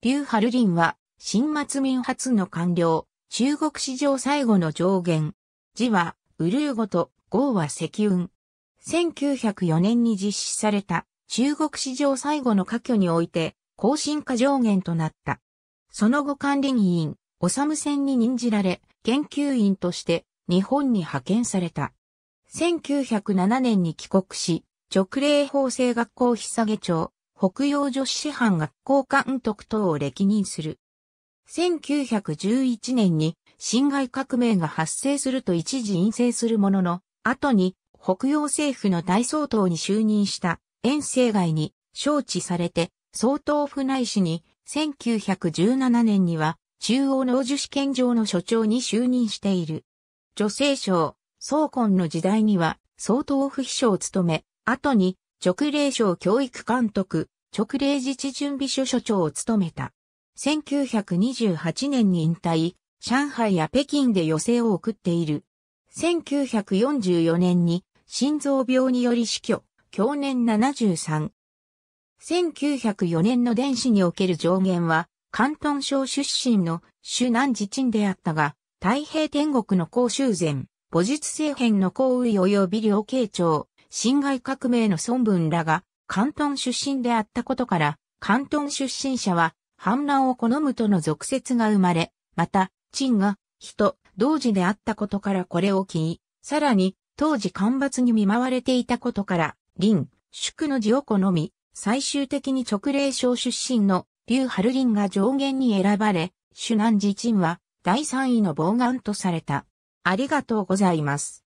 劉春林は、新末民初の官僚、中国史上最後の上限。字は、ウルーゴと、号は石雲。1904年に実施された、中国史上最後の科挙において、更新化上限となった。その後管理委員、おさむ船に任じられ、研究員として日本に派遣された。1907年に帰国し、直令法制学校ひさげ町、北洋女子師範学校監督等を歴任する。1911年に侵害革命が発生すると一時陰性するものの、後に北洋政府の大総統に就任した遠征外に招致されて、総統府内市に1917年には中央農樹試験場の所長に就任している。女性省、総根の時代には総統府秘書を務め、後に直令省教育監督、直令自治準備所所長を務めた。1928年に引退、上海や北京で余生を送っている。1944年に心臓病により死去、去年73。1904年の電子における上限は、関東省出身の朱南自鎮であったが、太平天国の甲州前、母術政変の行為及び両慶長、辛亥革命の孫文らが、関東出身であったことから、関東出身者は、反乱を好むとの俗説が生まれ、また、陳が、人、同時であったことからこれを聞い、さらに、当時干ばつに見舞われていたことから、林、宿の字を好み、最終的に直令省出身の劉春林が上限に選ばれ、主南寺陳は第3位の傍願とされた。ありがとうございます。